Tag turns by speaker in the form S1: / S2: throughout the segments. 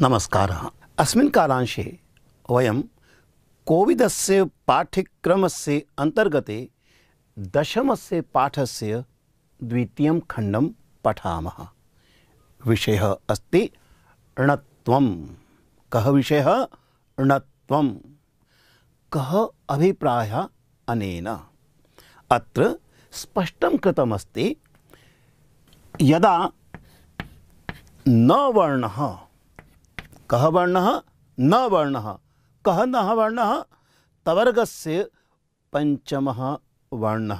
S1: नमस्कार अस्मिन् वह वयं पाठ्यक्रम से अंतर्गते दशम से पाठ से पठामः खंड पढ़ा विषय कः विषयः ऋणत्वं कः अभिप्रायः अनेन अत्र स्पष्टं यदा न वर्ण कह वर्ण न वर्ण कह न वर्ण तवर्ग से पंचम वर्ण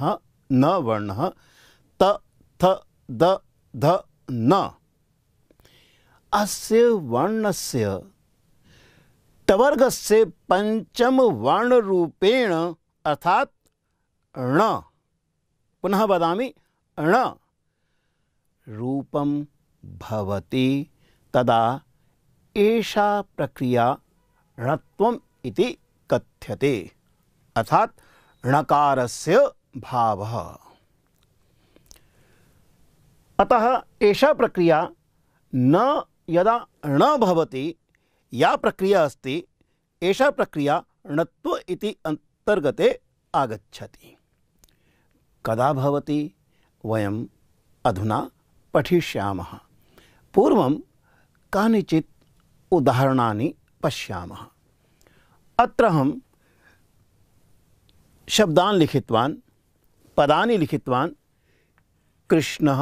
S1: न वर्ण त थ द ध न अस्य से टवर्ग से पंचम वर्ण रूपेण अर्थात ण पुनः बदामी ण रूपम भवति तदा एषा प्रक्रिया णत्वम् इति कथ्यते अर्थात णकारस्य भावः अतः एषा प्रक्रिया न यदा ण भवति या प्रक्रिया अस्ति एषा प्रक्रिया णत्व इति अंतर्गते आगच्छति कदा भवति वयम् अधुना पठिष्यामः पूर्वं कानिचित् उदाहरणानि पश्यामः अत्र अहं शब्दान् लिखितवान् पदानि लिखितवान् कृष्णः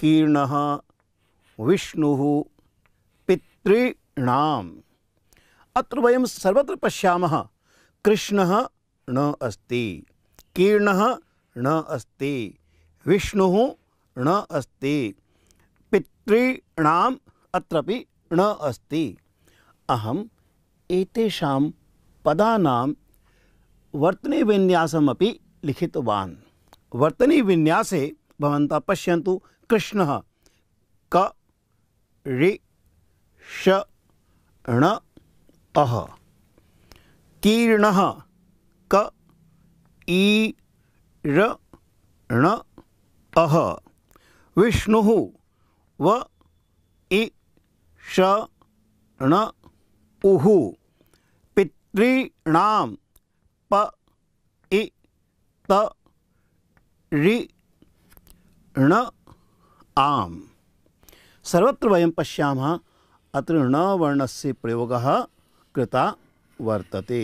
S1: कीर्णः विष्णुः पितॄणाम् अत्र वयं सर्वत्र पश्यामः कृष्णः न अस्ति कीर्णः न अस्ति विष्णुः न अस्ति पितॄणाम् अत्रापि न अस्ति अहम् एतेषां पदानां वर्तनीविन्यासमपि लिखितवान् वर्तनीविन्यासे भवन्तः पश्यन्तु कृष्णः क ऋ ष ण अः कीर्णः क ई ऋ ण अः विष्णुः व श ण उहु पितृणाम प इ त ऋ ण आम सर्वत्र वयं पश्यामः अत्र ऋण वर्णस्य प्रयोगः कृता वर्तते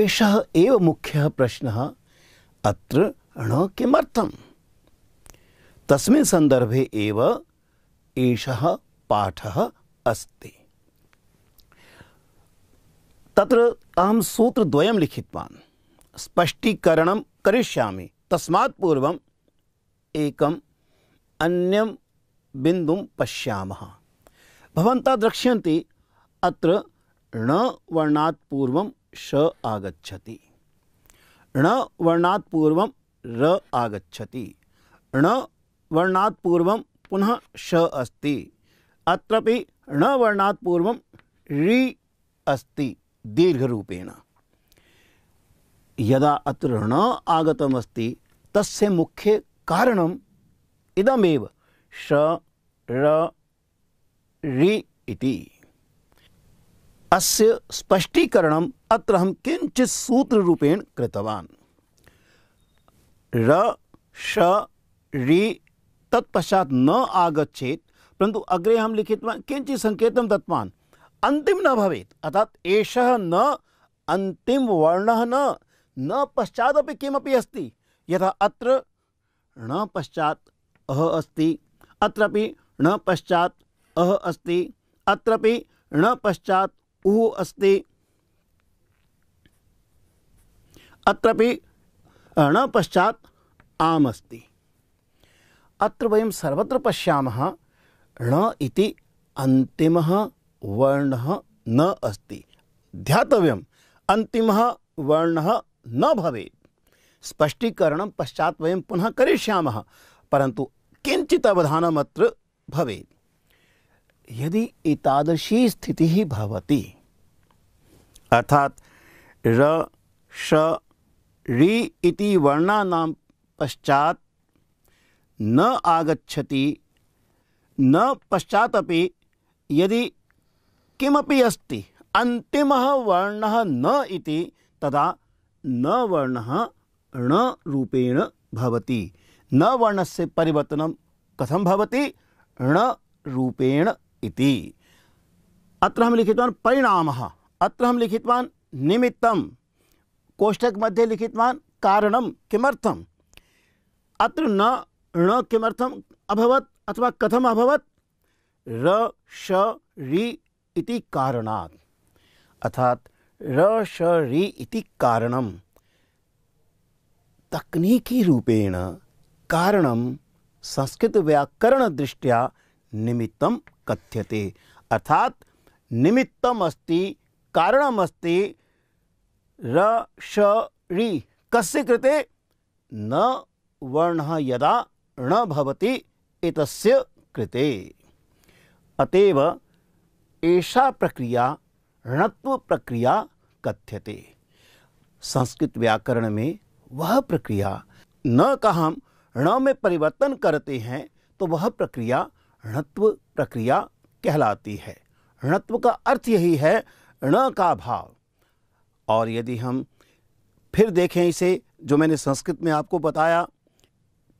S1: एषः एव मुख्यः प्रश्नः अत्र ण किमर्थम् तस्मिन् सन्दर्भे एव एषः पाठः अस्ति तत्र अहं सूत्रद्वयं लिखितवान् स्पष्टीकरणं करिष्यामि तस्मात् पूर्वम् एकम् अन्यं बिन्दुं पश्यामः भवन्तः द्रक्ष्यन्ति अत्र ण पूर्वं श आगच्छति ण वर्णात् पूर्वं र आगच्छति ण वर्णात् पूर्वं पुनः श अस्ति अत्रपि ण वर्णात् पूर्वं ऋ अस्ति दीर्घरूपेण यदा अत्र ण आगतमस्ति तस्य मुख्य कारणम् इदमेव श र रि इति अस्य स्पष्टीकरणम् अत्र अहं किञ्चित् सूत्ररूपेण कृतवान् र श रि तत्पश्चात् न आगच्छेत् परंतु अग्रे हम लिखित किञ्चित् संकेत दत्तवान् अंतिम न भवेत् अर्थात एष न अंतिम वर्ण न न पश्चात किमी अस्त यथा अत्र न पश्चात अह अस्ति अत्रापि ण पश्चात् अह अस्ति अत्रापि ण पश्चात् उः अस्ति अत्रापि ण पश्चात् आम् अस्ति अत्र वयं सर्वत्र पश्यामः ण इति अन्तिमः वर्णः न अस्ति ध्यातव्यम् अन्तिमः वर्णः न भवेत् स्पष्टीकरणं पश्चात् वयं पुनः करिष्यामः परन्तु किञ्चित् अवधानम् अत्र भवेत् यदि एतादृशी स्थितिः भवति अर्थात् र श ऋ इति वर्णानां पश्चात् न आगच्छति न पश्चात यदि किमी अस्त अन्तिमः वर्ण न इति तदा न वर्ण ण रूपेण भवति न वर्ण से पिवर्तन कथम भवति ण रूपेण इति अत्र हम लिखितवान् परिणाम अत्र हम निमित्त कोष्टक मध्ये लिखितवान् कारणं किमर्थम् अत्र न ण किमर्थम अभवत अथवा कथम अभवत र श रि इति कारणात् अर्थात र श रि इति कारणम तकनीकी रूपेण कारणम संस्कृत व्याकरण दृष्टिया निमित्तम कथ्यते अर्थात निमित्तम अस्ति कारणम अस्ति र श रि कस्य कृते न वर्ण यदा न भवति एतस्य कृते अतएव ऐसा प्रक्रिया ऋणत्व प्रक्रिया कथ्यते संस्कृत व्याकरण में वह प्रक्रिया न का हम ऋण में परिवर्तन करते हैं तो वह प्रक्रिया ऋणत्व प्रक्रिया कहलाती है ऋणत्व का अर्थ यही है ऋण का भाव और यदि हम फिर देखें इसे जो मैंने संस्कृत में आपको बताया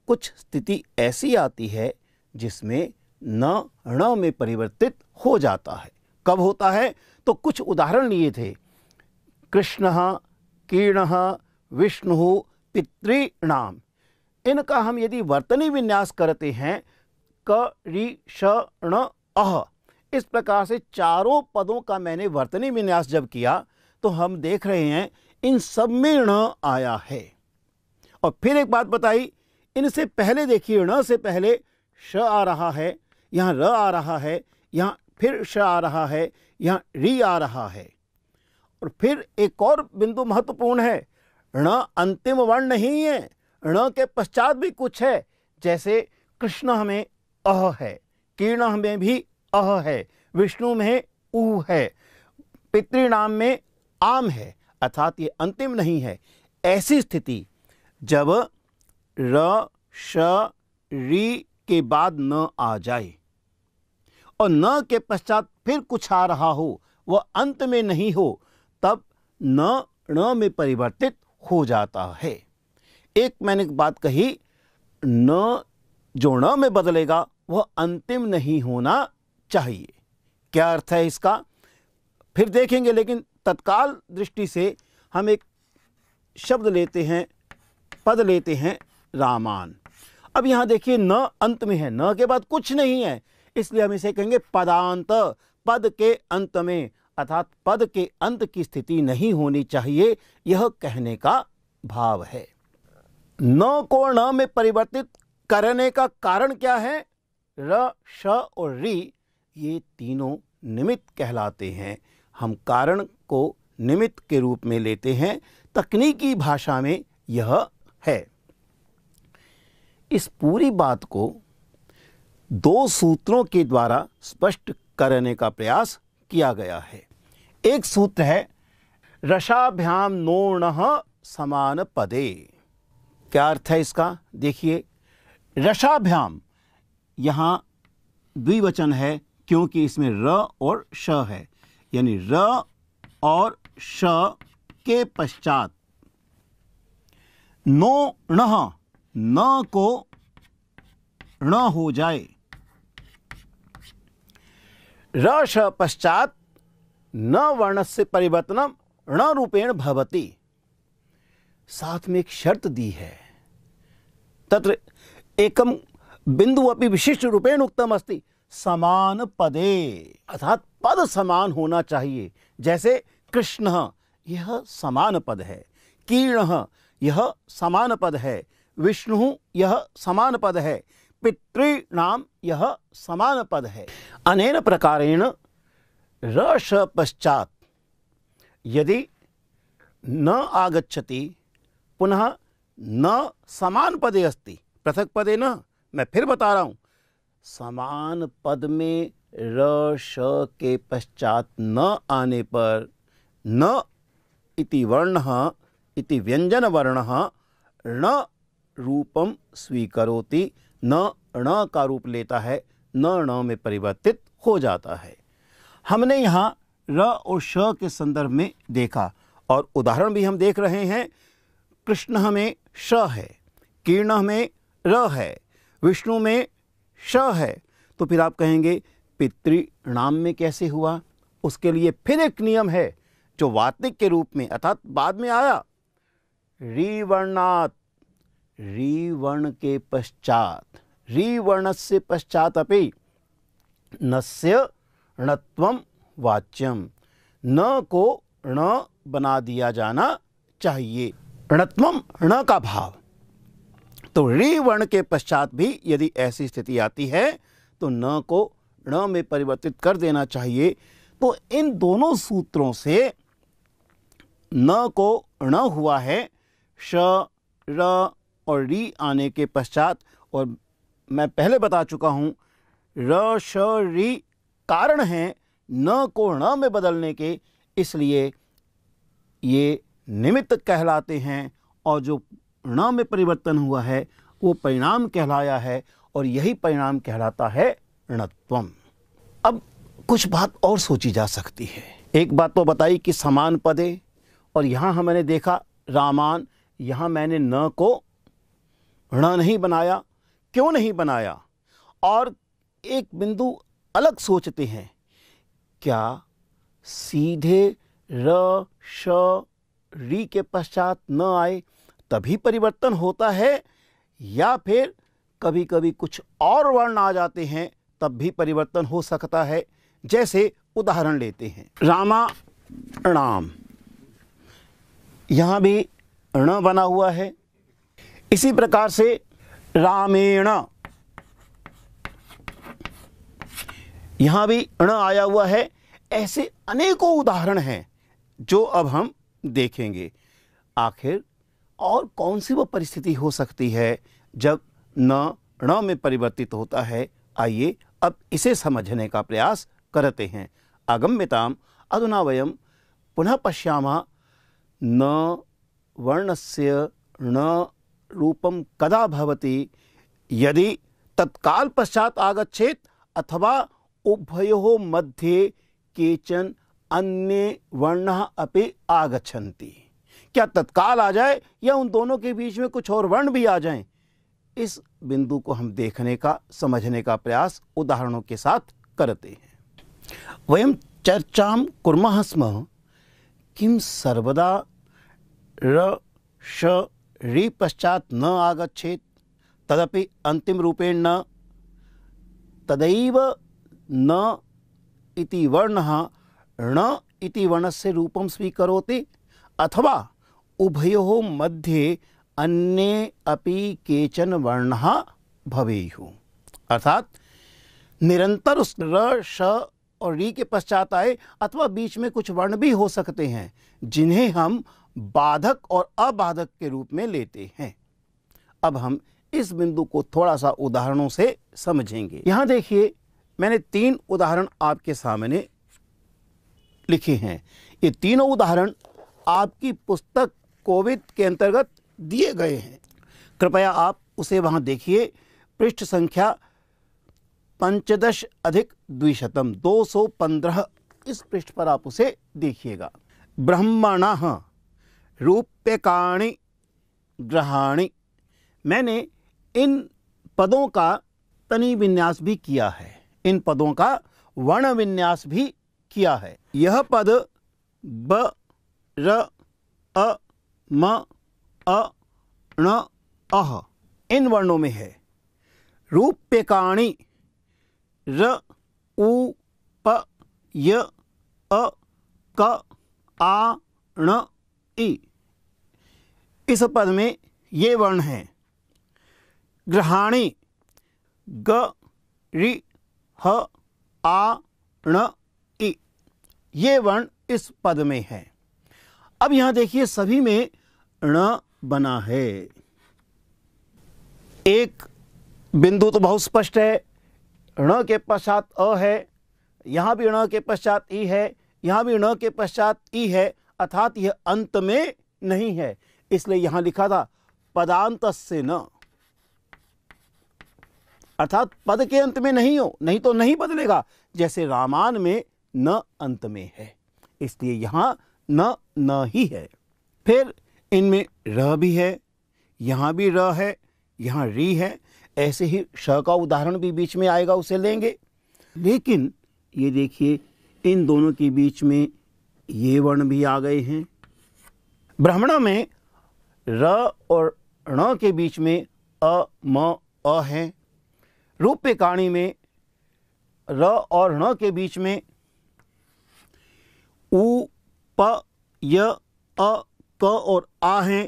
S1: कुछ स्थिति ऐसी आती है जिसमें न ण में परिवर्तित हो जाता है कब होता है तो कुछ उदाहरण लिए थे कृष्ण किरण विष्णु पितृणाम इनका हम यदि वर्तनी विन्यास करते हैं क री श ण अह इस प्रकार से चारों पदों का मैंने वर्तनी विन्यास जब किया तो हम देख रहे हैं इन सब में ऋण आया है और फिर एक बात बताई इनसे पहले देखिए ण से पहले श आ रहा है यहाँ र आ रहा है यहाँ फिर श आ रहा है यहाँ री आ रहा है और फिर एक और बिंदु महत्वपूर्ण है ण अंतिम वर्ण नहीं है ण के पश्चात भी कुछ है जैसे कृष्ण में अह है किरण में भी अह है विष्णु में ऊ है पितृणाम में आम है अर्थात ये अंतिम नहीं है ऐसी स्थिति जब र श री के बाद न आ जाए और न के पश्चात फिर कुछ आ रहा हो वह अंत में नहीं हो तब न ण में परिवर्तित हो जाता है एक मैंने एक बात कही न जो न में बदलेगा वह अंतिम नहीं होना चाहिए क्या अर्थ है इसका फिर देखेंगे लेकिन तत्काल दृष्टि से हम एक शब्द लेते हैं पद लेते हैं रामान अब यहां देखिए न अंत में है न के बाद कुछ नहीं है इसलिए हम इसे कहेंगे पदांत पद के अंत में अर्थात पद के अंत की स्थिति नहीं होनी चाहिए यह कहने का भाव है न को न में परिवर्तित करने का कारण क्या है र श और री ये तीनों निमित्त कहलाते हैं हम कारण को निमित्त के रूप में लेते हैं तकनीकी भाषा में यह है इस पूरी बात को दो सूत्रों के द्वारा स्पष्ट करने का प्रयास किया गया है एक सूत्र है रसाभ्याम नोण समान पदे क्या अर्थ है इसका देखिए रसाभ्याम यहां द्विवचन है क्योंकि इसमें र और श है यानी र और श के पश्चात नो न को ण हो जाए रस पश्चात न वर्ण से परिवर्तनम ऋण रूपेण भवती साथ में एक शर्त दी है तत्र एकम बिंदु अपनी विशिष्ट रूपेण उक्तम अस्ति समान पदे अर्थात पद समान होना चाहिए जैसे कृष्ण यह समान पद है कीर्ण यह समान पद है विष्णु यह समान पद है पितृणाम यह समान पद है अनेन प्रकारेण रस पश्चात यदि न आगछति पुनः न समान पदे अस्ति पृथक पदे न मैं फिर बता रहा हूँ समान पद में र श के पश्चात न आने पर न इति वर्ण इति व्यंजन वर्ण न रूपम स्वीकरोति न ण का रूप लेता है न ण में परिवर्तित हो जाता है हमने यहाँ र और श के संदर्भ में देखा और उदाहरण भी हम देख रहे हैं कृष्ण में श है किरण में र है विष्णु में श है तो फिर आप कहेंगे पितृणाम में कैसे हुआ उसके लिए फिर एक नियम है जो वातिक के रूप में अर्थात बाद में आया रिवर्णात रीवर्ण के पश्चात रीवर्ण से पश्चात अपि नस्य ऋणत्व वाच्यम न को ऋण बना दिया जाना चाहिए ऋणत्व ऋण का भाव तो ऋवर्ण के पश्चात भी यदि ऐसी स्थिति आती है तो न को ऋण में परिवर्तित कर देना चाहिए तो इन दोनों सूत्रों से न को ऋण हुआ है श र और री आने के पश्चात और मैं पहले बता चुका हूँ र श री कारण हैं न को ण में बदलने के इसलिए ये निमित्त कहलाते हैं और जो ण में परिवर्तन हुआ है वो परिणाम कहलाया है और यही परिणाम कहलाता है ऋणत्वम अब कुछ बात और सोची जा सकती है एक बात तो बताई कि समान पदे और यहाँ हमने देखा रामान यहाँ मैंने न को ऋण नहीं बनाया क्यों नहीं बनाया और एक बिंदु अलग सोचते हैं क्या सीधे र श री के पश्चात न आए तभी परिवर्तन होता है या फिर कभी कभी कुछ और वर्ण आ जाते हैं तब भी परिवर्तन हो सकता है जैसे उदाहरण लेते हैं रामा राम यहाँ भी ण बना हुआ है इसी प्रकार से रामेण यहाँ भी अण आया हुआ है ऐसे अनेकों उदाहरण हैं जो अब हम देखेंगे आखिर और कौन सी वो परिस्थिति हो सकती है जब न ण में परिवर्तित होता है आइए अब इसे समझने का प्रयास करते हैं आगम्यताम अधुना वयम पुनः पश्यामा न वर्णस्य ण रूपम कदा भवति यदि तत्काल पश्चात आगछेत अथवा उभयोः मध्ये केचन अन्य वर्ण अपि आगछन्ति क्या तत्काल आ जाए या उन दोनों के बीच में कुछ और वर्ण भी आ जाएं इस बिंदु को हम देखने का समझने का प्रयास उदाहरणों के साथ करते हैं वयम चर्चा कुर्मः स्म किम सर्वदा र श रिपश्चात न आगछेत तदपि अंतिम रूपेण न तदैव न इति वर्ण ण इति वर्णस्य रूपं स्वीकरोति अथवा उभयो मध्ये अन्ये अपि केचन वर्ण भवेयुः अर्थात निरंतर उस र श और री के पश्चात आए अथवा बीच में कुछ वर्ण भी हो सकते हैं जिन्हें हम बाधक और अबाधक के रूप में लेते हैं अब हम इस बिंदु को थोड़ा सा उदाहरणों से समझेंगे यहां देखिए मैंने तीन उदाहरण आपके सामने लिखे हैं ये तीनों उदाहरण आपकी पुस्तक कोविद के अंतर्गत दिए गए हैं कृपया आप उसे वहां देखिए पृष्ठ संख्या पंचदश अधिक द्विशतम 215 इस पृष्ठ पर आप उसे देखिएगा ब्रह्मणा रूप्यकाणी ग्रहाणि मैंने इन पदों का तनि विन्यास भी किया है इन पदों का वर्ण विन्यास भी किया है यह पद ब र अ म अ ण अह इन वर्णों में है रूप्यकाणी र उ प य अ क आ ण ई इस पद में ये वर्ण है ग्रहाणी ग रि ह आ ण इ ये वर्ण इस पद में है अब यहां देखिए सभी में ण बना है एक बिंदु तो बहुत स्पष्ट है ण के पश्चात अ है यहां भी ण के पश्चात ई है यहां भी ण के पश्चात ई है अर्थात यह अंत में नहीं है इसलिए यहां लिखा था पदांत से न अर्थात पद के अंत में नहीं हो नहीं तो नहीं बदलेगा जैसे रामायण में न अंत में है इसलिए यहां न न ही है फिर इनमें र भी है यहां भी र है यहां री है ऐसे ही श का उदाहरण भी बीच में आएगा उसे लेंगे लेकिन ये देखिए इन दोनों के बीच में ये वर्ण भी आ गए हैं ब्राह्मणा में र और ण के बीच में अ म अ है रूप कहानी में र और ण के बीच में उ प य अ क और आ है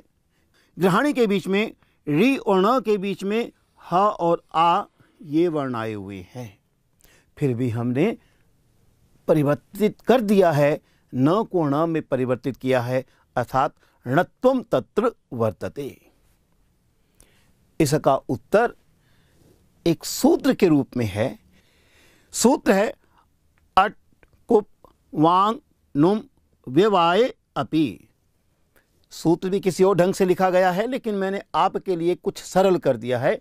S1: ग्रहणी के बीच में री और ण के बीच में ह और आ ये वर्ण आए हुए हैं फिर भी हमने परिवर्तित कर दिया है न को ण में परिवर्तित किया है अर्थात ऋणत्व तत्र वर्तते इसका उत्तर एक सूत्र के रूप में है सूत्र है अट कुप वांग नुम व्यवाय अपि सूत्र भी किसी और ढंग से लिखा गया है लेकिन मैंने आपके लिए कुछ सरल कर दिया है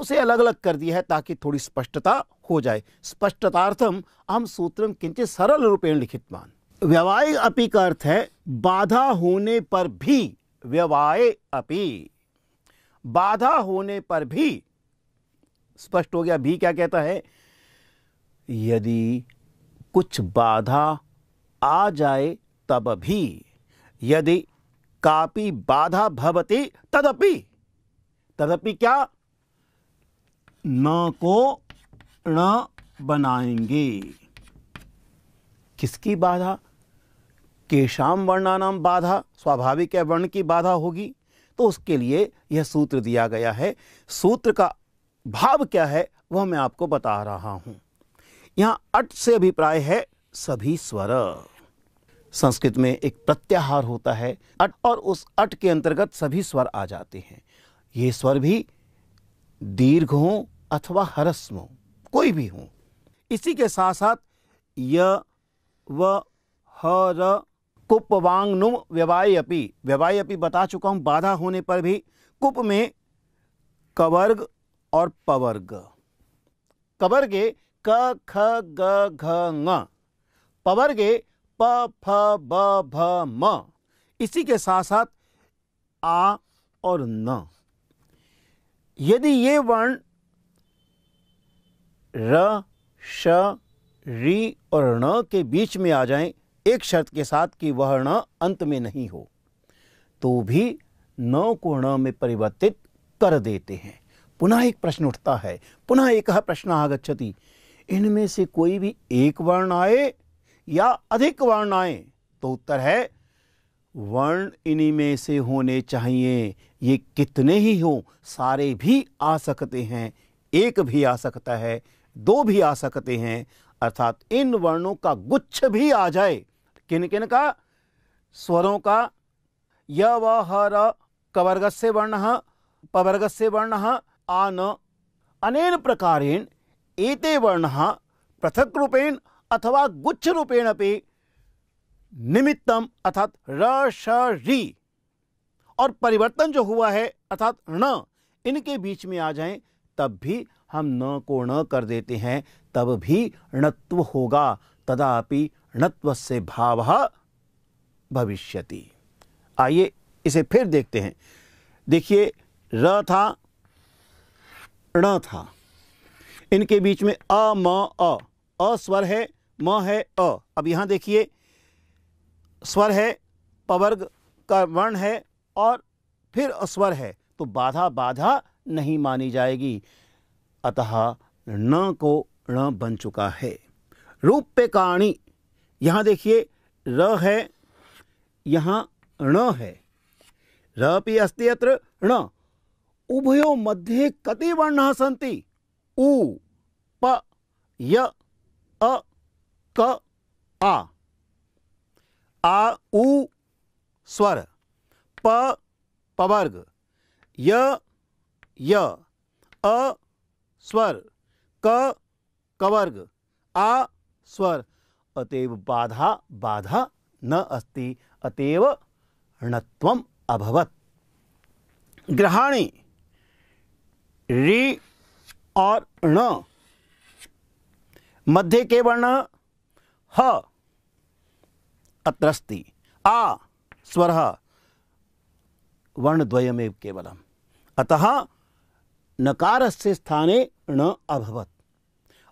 S1: उसे अलग अलग कर दिया है ताकि थोड़ी स्पष्टता हो जाए स्पष्टतार्थम हम सूत्रम किंचित सरल रूपेण लिखितवान व्यवाय अपि का अर्थ है बाधा होने पर भी व्यवाय अपि बाधा होने पर भी स्पष्ट हो गया भी क्या कहता है यदि कुछ बाधा आ जाए तब भी यदि कापी बाधा भवती तदपि तदपि क्या न को न बनाएंगे किसकी बाधा केशाम वर्णानाम बाधा स्वाभाविक है वर्ण की बाधा होगी तो उसके लिए यह सूत्र दिया गया है सूत्र का भाव क्या है वह मैं आपको बता रहा हूं यहाँ अट से अभिप्राय है सभी स्वर संस्कृत में एक प्रत्याहार होता है अट और उस अट के अंतर्गत सभी स्वर आ जाते हैं ये स्वर भी दीर्घ हो अथवा हरस्म हो कोई भी हो इसी के साथ साथ य व ह कुपवांगनुम व्यवाय अपी व्यवाय अपी बता चुका हूं बाधा होने पर भी कुप में कवर्ग और पवर्ग कवर्गे क ख ग घ ग पवर्गे प फ ब भ म इसी के साथ साथ आ और न यदि ये वर्ण र श री और ण के बीच में आ जाएं एक शर्त के साथ कि वह ण अंत में नहीं हो तो भी न को ण में परिवर्तित कर देते हैं पुनः एक प्रश्न उठता है पुनः एक प्रश्न आगछति इनमें से कोई भी एक वर्ण आए या अधिक वर्ण आए तो उत्तर है वर्ण इन्हीं में से होने चाहिए ये कितने ही हो सारे भी आ सकते हैं एक भी आ सकता है दो भी आ सकते हैं अर्थात इन वर्णों का गुच्छ भी आ जाए किन किन का स्वरों का य व ह र कवर्गस्य वर्णः पवर्गस्य आ आन अनेन प्रकारेण एते वर्ण पृथक रूपेण अथवा गुच्छ रूपेण अपि निमित्तम अर्थात र श रि और परिवर्तन जो हुआ है अर्थात ण इनके बीच में आ जाए तब भी हम न को न कर देते हैं तब भी णत्व होगा तदापि णत्व से भाव भविष्यति आइए इसे फिर देखते हैं देखिए र था ण था इनके बीच में अ म अ अ स्वर है म है अ अब यहाँ देखिए स्वर है पवर्ग का वर्ण है और फिर अस्वर है तो बाधा बाधा नहीं मानी जाएगी अतः न को ण बन चुका है रूप पे कहानी यहाँ देखिए र है यहाँ ण है र भी अस्ति अत्र ण उभयो मध्य कति वर्ण सी उ प य अ क आ आ उ स्वर प पवर्ग य य अ स्वर क कवर्ग आ स्वर अतएव बाधा बाधा न अस्ति अतएव ऋणत्व अभवत ग्रहाणी रि और ण मध्य के वर्ण ह अत्रस्ति आ स्वर वर्ण वर्णद्वयमेव केवलम अतः नकार से स्थाने ण अभवत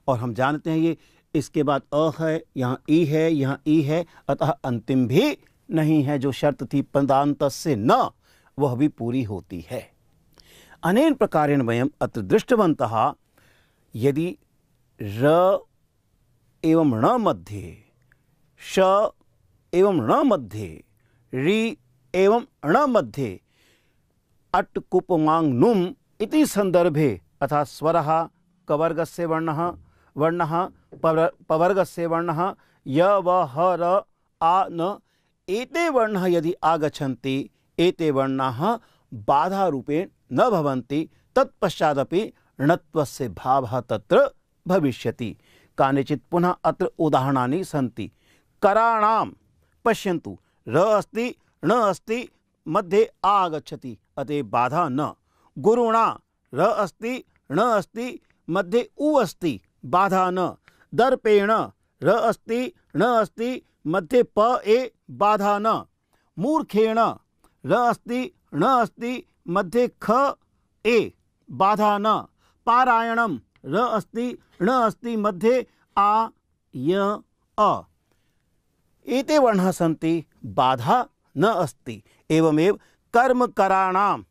S1: और हम जानते हैं ये इसके बाद अ है यहाँ ई है यहाँ ई है अतः अंतिम भी नहीं है जो शर्त थी पदांत से न वह भी पूरी होती है अनेन प्रकारेण वयम अत्र दृष्टवंत यदि र एवं ण मध्ये श एवं ण मध्ये रि एवं ण मध्ये अट् कुपमांग नुम इति संदर्भे अथा स्वर कवर्ग से वर्ण वर्ण पवर पवर्गस्य वर्णः य व ह र आ न एते वर्णाः यदि आगच्छन्ति एते बाधा रूपेण न भवन्ति तत्पश्चादपि णत्वस्य भावः तत्र भविष्यति कानिचित् पुनः अत्र उदाहरणानि सन्ति कराणां पश्यन्तु र अस्ति ण अस्ति मध्ये आगच्छति अतः बाधा न गुरुणा र अस्ति ण अस्ति मध्ये उ अस्ति बाधा न दर्पेण र अस्ति ण अस्ति मध्ये प ए बाधा न मूर्खेण र अस्ति ण अस्ति मध्ये ख ए बाधा न पारायणम र अस्ति ण अस्ति मध्ये आ य अ एते वर्णाः सन्ति बाधा न अस्ति एवमेव कर्मकराणाम्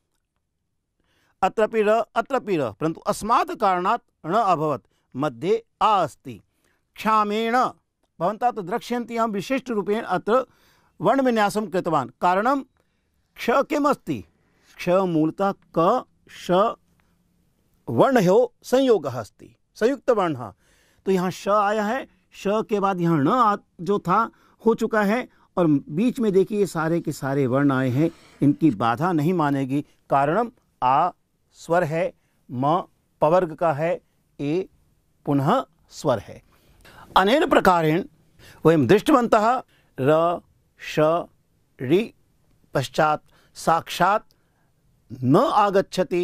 S1: अत्रपि र अत्रपि र परन्तु अस्मात् कारणात् ण अभवत् मध्ये आ अस्ति क्षामेण तो तु द्रक्ष्यन्ति विशिष्ट रूपेण अत्र वर्ण विन्यास कृतवान् कारण क्ष किमस्ति क्ष मूलतः क श हो संयोग अस्ति वर्ण तो यहाँ श आया है श के बाद यहाँ ण जो था हो चुका है और बीच में देखिए सारे के सारे वर्ण आए हैं इनकी बाधा नहीं मानेगी कारणम आ स्वर है म पवर्ग का है ए पुनः स्वर है अनेन प्रकारेण वयम दृष्टवन्तः र श रि साक्षा न आगच्छति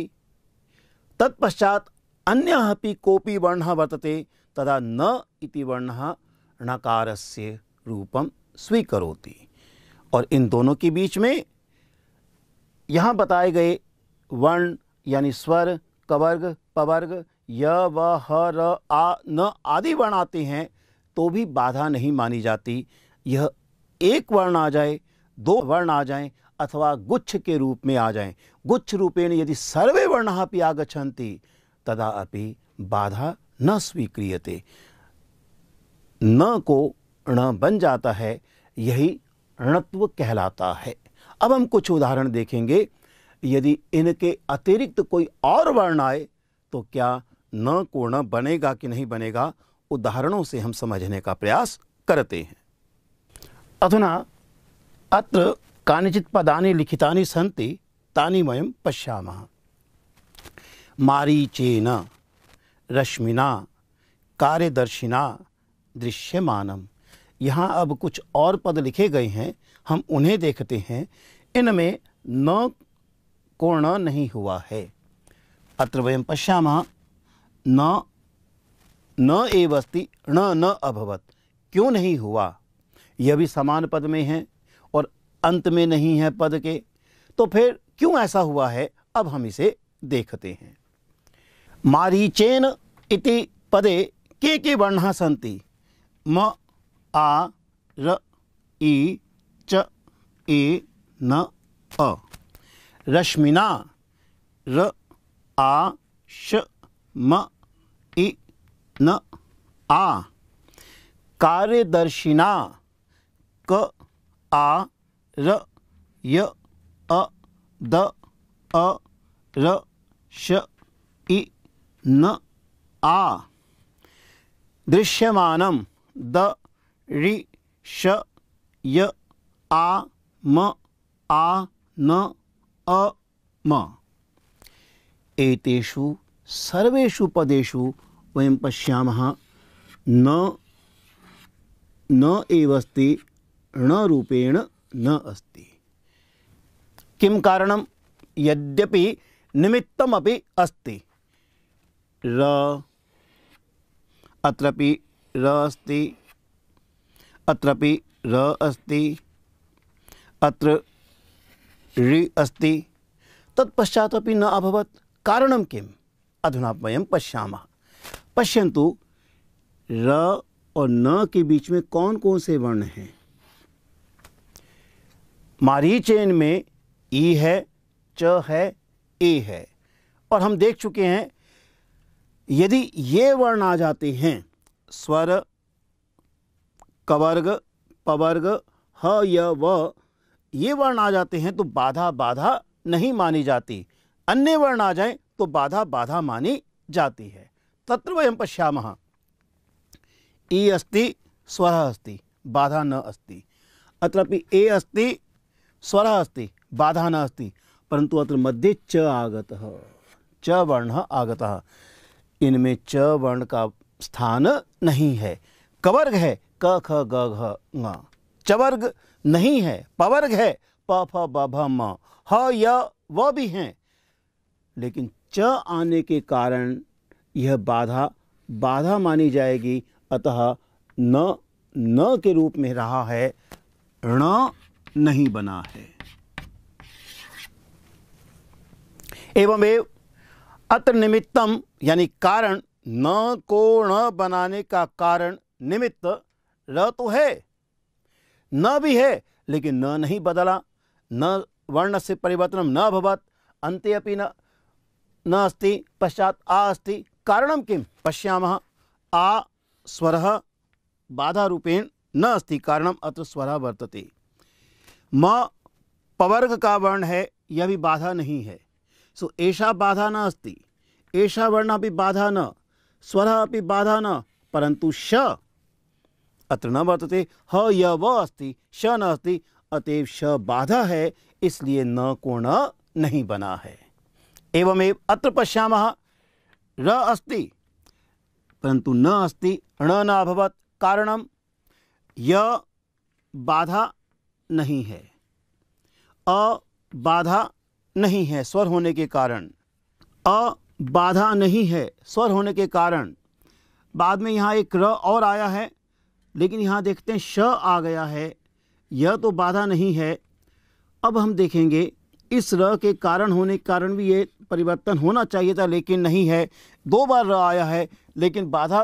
S1: तत्पश्चात अन्यः अपि कोऽपि वर्णः वर्तते तदा न इति वर्णः णकारस्य रूपम स्वीकरोति और इन दोनों के बीच में यहाँ बताए गए वर्ण यानी स्वर कवर्ग पवर्ग य व ह र आ न आदि वर्ण आते हैं तो भी बाधा नहीं मानी जाती यह एक वर्ण आ जाए दो वर्ण आ जाएं अथवा गुच्छ के रूप में आ जाएं गुच्छ रूपेण यदि सर्वे वर्ण अपनी आगच्छन्ति तदा अपि बाधा न स्वीक्रियते न को ण बन जाता है यही ऋणत्व कहलाता है अब हम कुछ उदाहरण देखेंगे यदि इनके अतिरिक्त कोई और वर्ण आए तो क्या न कोण बनेगा कि नहीं बनेगा उदाहरणों से हम समझने का प्रयास करते हैं अधुना अत्र कानिचित पदानि लिखितानि सन्ति तानि वयं पश्यामः मारीचेन रश्मिना कार्यदर्शिना दृश्यमानम यहाँ अब कुछ और पद लिखे गए हैं हम उन्हें देखते हैं इनमें न कोण नहीं हुआ है अत्र वयं पश्यामः न न एवस्ति न न अभवत क्यों नहीं हुआ यह भी समान पद में है और अंत में नहीं है पद के तो फिर क्यों ऐसा हुआ है अब हम इसे देखते हैं मारीचेन इति पदे के के वर्णा सन्ति म आ र ई च ए न अ रश्मिना र आ श म इ न आ कार्यदर्शिना क आ र य अ द अ र श इ न आ दृश्यमानम द ऋ श य आ म आ न अ म एतेषु सर्वेषु पदेषु वयं पश्यामः न न एवस्ति अस्ति ऋणरूपेण न अस्ति किम कारणं यद्यपि निमित्तमपि अस्ति र अत्रपि र अस्ति अत्रपि र अस्ति अत्र ऋ अस्ति तत्पश्चात् अपि न अभवत् कारणं किम् अधुना वयं पश्यामः पश्यंतु र और न के बीच में कौन कौन से वर्ण हैं मारीचेन में ई है च है ए है और हम देख चुके हैं यदि ये वर्ण आ जाते हैं स्वर कवर्ग पवर्ग ह य व ये वर्ण आ जाते हैं तो बाधा बाधा नहीं मानी जाती अन्य वर्ण आ जाए तो बाधा बाधा मानी जाती है तत्र वयं पश्यामः इ अस्ति स्वरः अस्ति बाधा न अस्ति अत्रापि ए अस्ति स्वरः अस्ति बाधा न अस्ति परन्तु अत्र मध्ये च आगतः च वर्ण आगतः इनमें च वर्ण का स्थान नहीं है कवर्ग है क ख ग घ ङ चवर्ग नहीं है पवर्ग है प फ ब भ म ह य व भी हैं लेकिन च आने के कारण यह बाधा बाधा मानी जाएगी अतः न न के रूप में रहा है ऋण नहीं बना है एवं अत्र निमित्तम यानी कारण न को न बनाने का कारण निमित्त र तो है न भी है लेकिन न नहीं बदला न वर्ण से परिवर्तन न भवत अंत्य न न अस्ति पश्चात आ अस्ति कारण किं पश्यामः आ स्वर बाधारूपेण न अस्ति कारणम अत्र स्वर वर्तते म पवर्ग का वर्ण है यह भी बाधा नहीं है सो ऐसा बाधा न अस्ति ऐसा वर्ण अभी बाधा न स्वर अभी बाधा न परंतु श अत्र न वर्तते ह य व अस्ति श न अस्ति अतएव श बाधा है इसलिए न कोण नहीं बना है एवमेव अत्र पश्यामः र अस्ति परंतु न अस्ति ण न अभवत कारणम यह बाधा नहीं है अ बाधा नहीं है स्वर होने के कारण अ बाधा नहीं है स्वर होने के कारण बाद में यहाँ एक र और आया है लेकिन यहाँ देखते हैं श आ गया है यह तो बाधा नहीं है अब हम देखेंगे इस र के कारण होने के कारण भी ये परिवर्तन होना चाहिए था लेकिन नहीं है दो बार र आया है लेकिन बाधा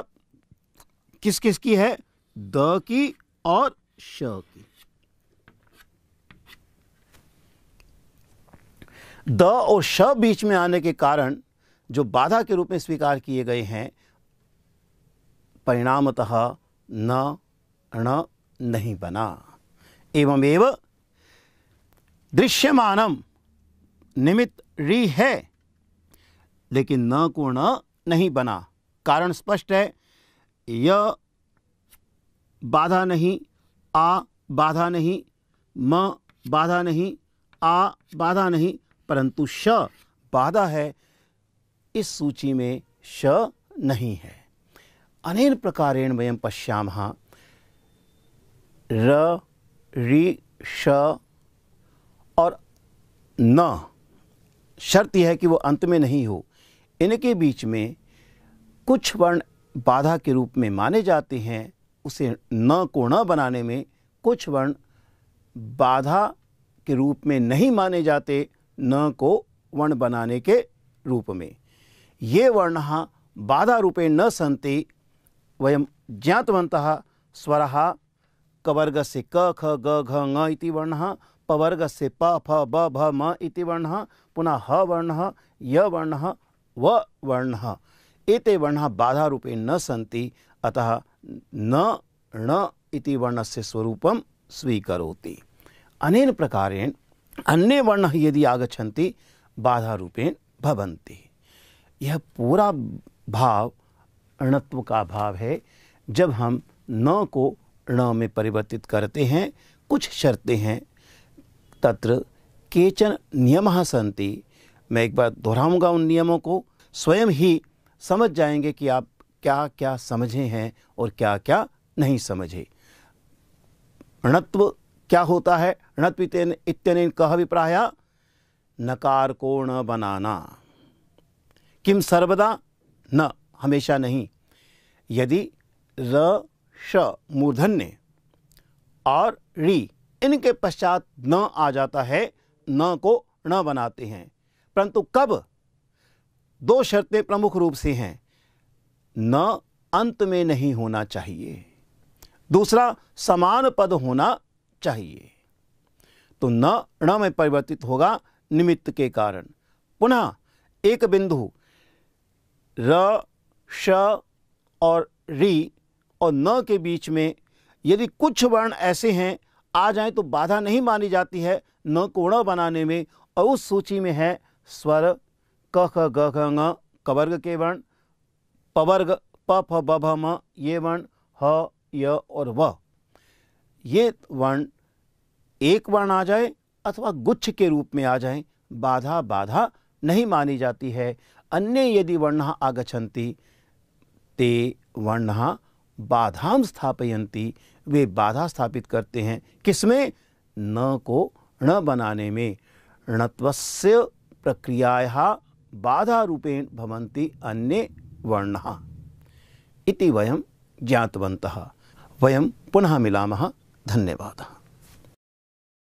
S1: किस किस की है द की और श की द और श बीच में आने के कारण जो बाधा के रूप में स्वीकार किए गए हैं परिणामतः न ण नहीं बना एवमेव दृश्यमानम निमित्त री है लेकिन न को न नहीं बना कारण स्पष्ट है य बाधा नहीं आ बाधा नहीं म बाधा नहीं आ बाधा नहीं परंतु श बाधा है इस सूची में श नहीं है अनेन प्रकारेण वयम पश्याम र ऋ श और न शर्त यह है कि वो अंत में नहीं हो इनके बीच में कुछ वर्ण बाधा के रूप में माने जाते हैं उसे न को न बनाने में कुछ वर्ण बाधा के रूप में नहीं माने जाते न को वर्ण बनाने के रूप में ये वर्ण बाधा रूपे न संति वयम ज्ञातवंत स्वर कवर्ग से क ख ग घ इति वर्ण पवर्ग से प फ ब भ म इति वर्ण पुनः ह वर्ण य वर्ण व वर्ण वर्ण बाधा रूपे न सी अतः न ण इति से स्वरूप स्वीकरोति अनेन प्रकारेण अन्य वर्ण यदि आगछति बाधारूपेण भवन्ति यह पूरा भाव ऋणत्व का भाव है जब हम न को ण में परिवर्तित करते हैं कुछ शर्तें हैं तत्र केचन नियम सन्ति मैं एक बार दोहराऊंगा उन नियमों को स्वयं ही समझ जाएंगे कि आप क्या क्या समझे हैं और क्या क्या नहीं समझे ऋणत्व क्या होता है ऋणत्व इतने कह अभिप्राय नकार को न बनाना किम सर्वदा न हमेशा नहीं यदि र श मूर्धन्य और री इनके पश्चात न आ जाता है न को न बनाते हैं परंतु कब दो शर्तें प्रमुख रूप से हैं न अंत में नहीं होना चाहिए दूसरा समान पद होना चाहिए तो न ण में परिवर्तित होगा निमित्त के कारण पुनः एक बिंदु र श और री और न के बीच में यदि कुछ वर्ण ऐसे हैं आ जाए तो बाधा नहीं मानी जाती है नकोड़ा बनाने में और उस सूची में है स्वर क ख ग ख ङ कवर्ग के वर्ण पवर्ग प फ ब भ म ये वर्ण ह य और व ये वर्ण एक वर्ण आ जाए अथवा गुच्छ के रूप में आ जाए बाधा बाधा नहीं मानी जाती है अन्य यदि वर्ण आगछन्ति ते वर्ण बाधा स्थापयन्ति वे बाधा स्थापित करते हैं किसमें न को ण बनाने में णत्वस्य प्रक्रिया बाधा रूपेण भवंती अन्य वर्ण इति वयम ज्ञातवंत वयम पुनः मिलामः धन्यवादः